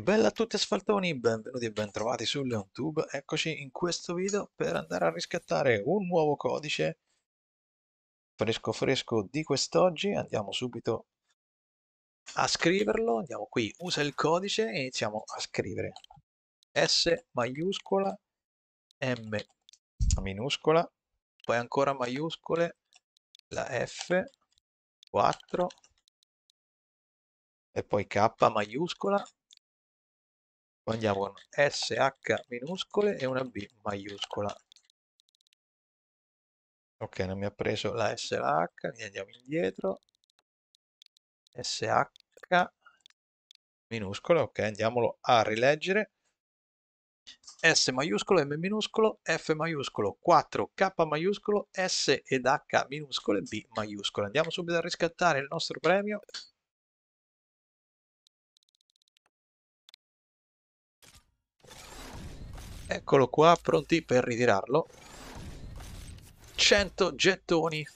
Bella a tutti asfaltoni, benvenuti e bentrovati su LeonTube, eccoci in questo video per andare a riscattare un nuovo codice fresco fresco di quest'oggi, andiamo subito a scriverlo, andiamo qui, usa il codice e iniziamo a scrivere S maiuscola, M minuscola, poi ancora maiuscole, la F, 4 e poi K maiuscola, andiamo con SH minuscole e una B maiuscola. Ok, non mi ha preso la S e la H, quindi andiamo indietro. SH minuscola, ok, andiamolo a rileggere. S maiuscolo, M minuscolo, F maiuscolo, 4, K maiuscolo, S ed H minuscole, B maiuscolo. Andiamo subito a riscattare il nostro premio Eccolo qua, pronti per ritirarlo. 100 gettoni.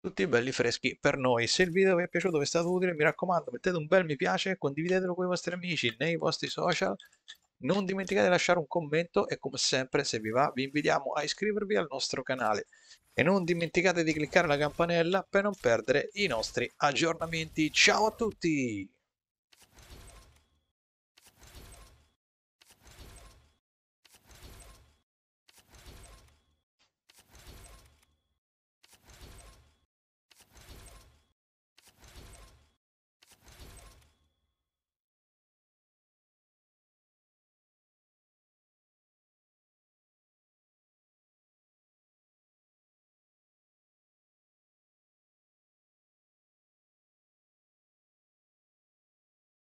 Tutti belli freschi per noi. Se il video vi è piaciuto, vi è stato utile, mi raccomando, mettete un bel mi piace, condividetelo con i vostri amici nei vostri social. Non dimenticate di lasciare un commento e come sempre, se vi va, vi invitiamo a iscrivervi al nostro canale. E non dimenticate di cliccare la campanella per non perdere i nostri aggiornamenti. Ciao a tutti!